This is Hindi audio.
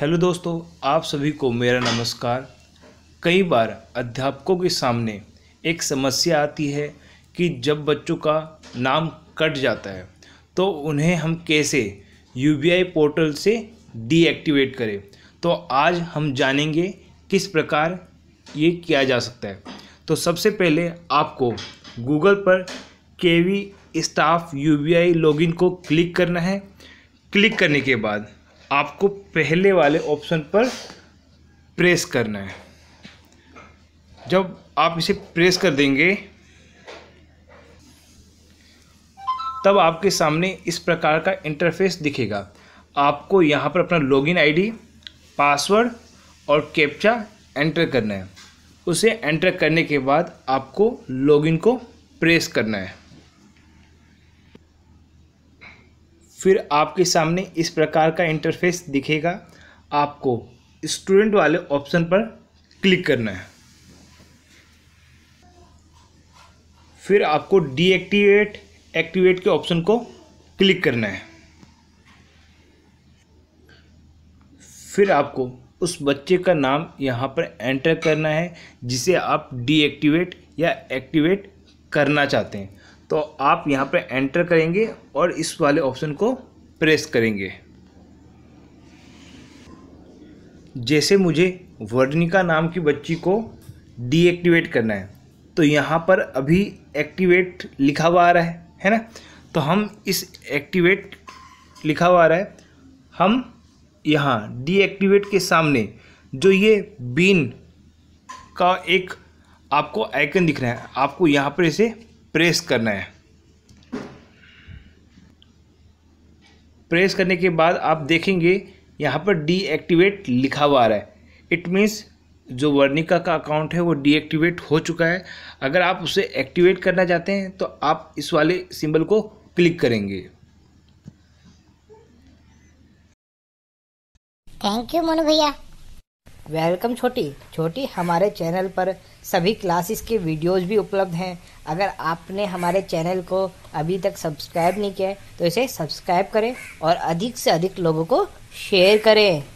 हेलो दोस्तों आप सभी को मेरा नमस्कार कई बार अध्यापकों के सामने एक समस्या आती है कि जब बच्चों का नाम कट जाता है तो उन्हें हम कैसे यू पोर्टल से डीएक्टिवेट करें तो आज हम जानेंगे किस प्रकार ये किया जा सकता है तो सबसे पहले आपको गूगल पर K V staff U I login को क्लिक करना है क्लिक करने के बाद आपको पहले वाले ऑप्शन पर प्रेस करना है जब आप इसे प्रेस कर देंगे तब आपके सामने इस प्रकार का इंटरफेस दिखेगा आपको यहाँ पर अपना लॉगिन आईडी पासवर्ड और कैप्चा एंटर करना है उसे एंटर करने के बाद आपको लॉगिन को प्रेस करना है फिर आपके सामने इस प्रकार का इंटरफेस दिखेगा आपको स्टूडेंट वाले ऑप्शन पर क्लिक करना है फिर आपको डीएक्टिवेट एक्टिवेट के ऑप्शन को क्लिक करना है फिर आपको उस बच्चे का नाम यहाँ पर एंटर करना है जिसे आप डीएक्टिवेट या एक्टिवेट करना चाहते हैं तो आप यहाँ पर एंटर करेंगे और इस वाले ऑप्शन को प्रेस करेंगे जैसे मुझे वर्णिका नाम की बच्ची को डीएक्टिवेट करना है तो यहाँ पर अभी एक्टिवेट लिखा हुआ आ रहा है है ना तो हम इस एक्टिवेट लिखा हुआ आ रहा है हम यहाँ डीएक्टिवेट के सामने जो ये बीन का एक आपको आइकन दिख रहा है आपको यहाँ पर इसे प्रेस करना है प्रेस करने के बाद आप देखेंगे यहाँ पर डीएक्टिवेट लिखा हुआ आ रहा है इट मीन्स जो वर्निका का अकाउंट है वो डीएक्टिवेट हो चुका है अगर आप उसे एक्टिवेट करना चाहते हैं तो आप इस वाले सिंबल को क्लिक करेंगे थैंक यू मोनू भैया वेलकम छोटी छोटी हमारे चैनल पर सभी क्लासेस के वीडियोस भी उपलब्ध हैं अगर आपने हमारे चैनल को अभी तक सब्सक्राइब नहीं किया है तो इसे सब्सक्राइब करें और अधिक से अधिक लोगों को शेयर करें